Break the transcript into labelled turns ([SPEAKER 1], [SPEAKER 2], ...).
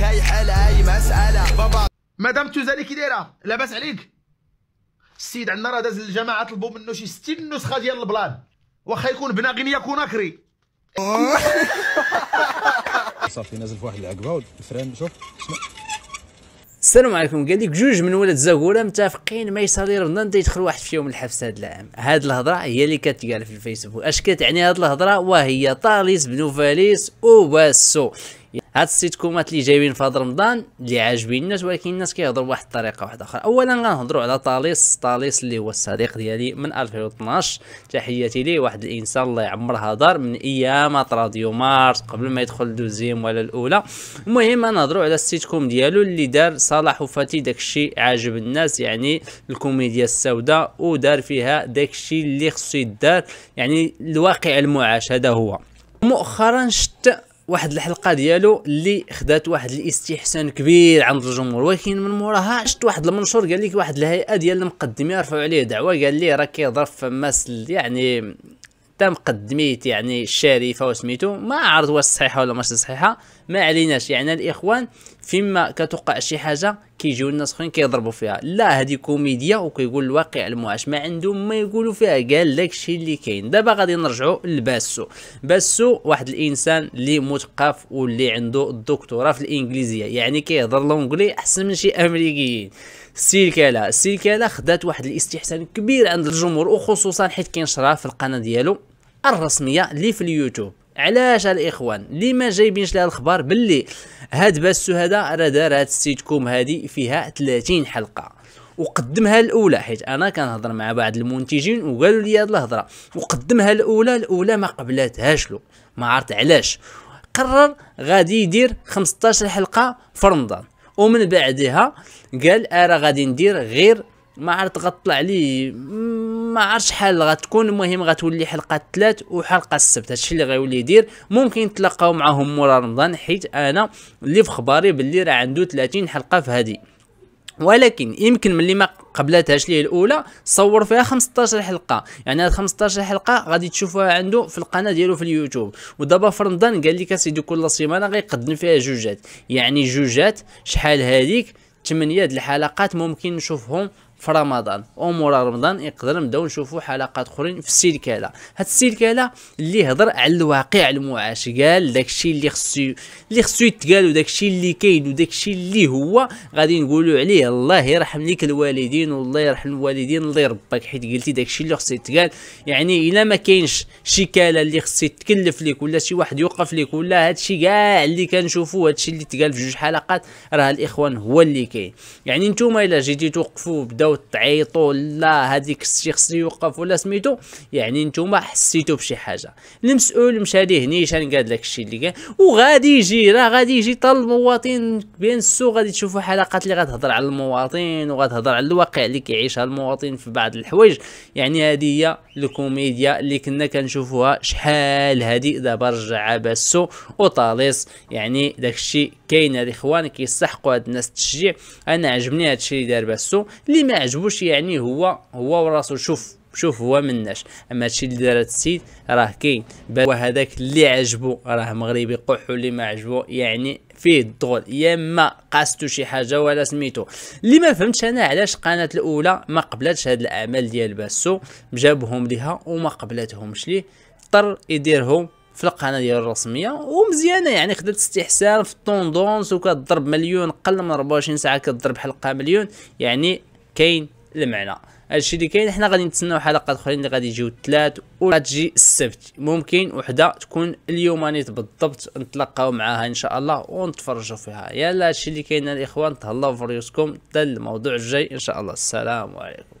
[SPEAKER 1] كايح حاله اي مساله بابا مدام توزالي كي دايره لاباس عليك السيد عندنا راه داز الجماعه طلبوا منه شي 60 نسخه ديال البلان واخا يكون بنا غينيا كوناكري صافي نازل في واحد العقبه والفران شوف السلام عليكم قال لك جوج من ولاد زاكولا متفقين ما يصلي رمضان يدخل واحد فيهم الحبس هذا العام هاد الهضره هي اللي كتقال في الفيسبوك اش كتعني هاد الهضره وهي طاليس بنوفاليس وباسو هاد السيتكومات اللي جايبين في هاد رمضان اللي عاجبين الناس ولكن الناس كيهضروا بواحد الطريقه واحده اخرى اولا غنهضروا على طاليس طاليس اللي هو الصديق ديالي من 2012 تحياتي ليه واحد الانسان الله يعمر هضر من ايامات راديو مارس قبل ما يدخل دوزيم ولا الاولى المهم نهضروا على السيتكوم ديالو اللي دار صلاح وفاتي داكشي عاجب الناس يعني الكوميديا السوداء ودار فيها داكشي اللي خصو يدار يعني الواقع المعاش هذا هو مؤخرا شت واحد الحلقه ديالو اللي خدات واحد الاستحسان كبير عند الجمهور ولكن من موراها شفت واحد المنشور قال لك واحد الهيئه ديال المقدمين رفعوا عليه دعوه قال لي راه كيهضر في الناس يعني تا مقدميت يعني الشريفه وسميتو ما عرض واش صحيحه ولا ماشي صحيحه ما عليناش يعني الاخوان فيما كتوقع شي حاجه كيجيو الناس اخرين كيضربوا فيها لا هذه كوميديا وكيقول الواقع المعاش ما عندهم ما يقولوا فيها قال داكشي اللي كاين دابا غادي نرجعوا لباسو باسو واحد الانسان اللي مثقف واللي عنده الدكتوراه في الانجليزيه يعني كيهضر لونجلي احسن من شي امريكيين السيركالا السيركالا خدات واحد الاستحسان كبير عند الجمهور وخصوصا حيت كينشرها في القناه ديالو الرسميه اللي في اليوتيوب علاش الاخوان اللي ما جايبينش لها الخبر باللي هاد باس السهاده راه دار هاد السيتكوم هادي فيها 30 حلقه وقدمها الاولى حيت انا كنهضر مع بعض المنتجين وقالوا لي هاد الهضره وقدمها الاولى الاولى ما قبلاتهاش له ما عرفت علاش قرر غادي يدير 15 حلقه في رمضان ومن بعدها قال انا غادي ندير غير ما عرفت غطلع ليه ما عرفت شحال غتكون المهم غتولي حلقه الثلاث وحلقه السبت هادشي اللي غيولي يدير ممكن نتلاقاو معاهم مورا رمضان حيت انا اللي في خباري باللي راه عنده 30 حلقه في هذه ولكن يمكن ملي ما قبلتهاش ليه الاولى صور فيها 15 حلقه يعني هاد 15 حلقه غادي تشوفوها عنده في القناه ديالو في اليوتيوب ودابا في رمضان قال لك اسيدي كل سيمانه غيقدم فيها جوجات يعني جوجات شحال هذيك 8 د الحلقات ممكن نشوفهم في رمضان امور رمضان نقدر نبداو نشوفوا حلقات اخرين في السلكله هاد السلكله اللي هضر على الواقع المعاش قال داكشي اللي خصو اللي خصو يتقال وداكشي اللي كاين وداكشي اللي هو غادي نقولوا عليه الله يرحم ليك الوالدين والله يرحم الوالدين الله يربك حيت قلتي داكشي اللي خصو يتقال يعني الا ما كاينش شي كاله اللي خصو يتكلف ليك ولا شي واحد يوقف ليك ولا هادشي كاع اللي كنشوفوا هادشي اللي تقال في جوج حلقات راه الاخوان هو اللي كاين يعني نتوما الا جيتي توقفوا بداو تبداو تعيطوا لا هذيك الشيء خصني يوقف ولا سميتو يعني نتوما حسيتو بشي حاجه المسؤول مشى ليه نيشان قال لك الشيء اللي قال وغادي يجي راه غادي يجي طال المواطن بين السو غادي تشوفوا حلقات اللي غتهضر على المواطن وغتهضر على الواقع اللي كيعيشها المواطن في بعض الحوايج يعني هذه هي الكوميديا اللي كنا كنشوفوها شحال هذه دابا رجع باسو وطاليس يعني داك الشيء كاين الاخوان كيستحقوا هاد الناس التشجيع انا عجبني هادشي اللي دار باسو اللي ما عجبوش يعني هو هو وراسو شوف شوف هو مناش اما هادشي اللي دارت السيد راه كاين وهذاك اللي عجبو راه مغربي قح اللي ما عجبو يعني فيه الدغول يا اما قاستو شي حاجه ولا سميتو اللي ما فهمتش انا علاش القناه الاولى ما قبلتش هاد الاعمال ديال باسو جابهم ليها وما قبلتهمش ليه اضطر يديرهم في القناه ديالو الرسميه ومزيانه يعني خدات استحسان في الطوندونس وكتضرب مليون قل من 24 ساعه كتضرب حلقه مليون يعني كاين المعنى هادشي اللي كاين حنا غادي نتسناو حلقات اخرين اللي غادي يجيو الثلاث وغتجي السبت ممكن وحده تكون اليوم نيت بالضبط نتلاقاو معاها ان شاء الله ونتفرجوا فيها يلا هادشي اللي كاين الاخوان تهلاو فريوسكم ريوسكم حتى الموضوع الجاي ان شاء الله السلام عليكم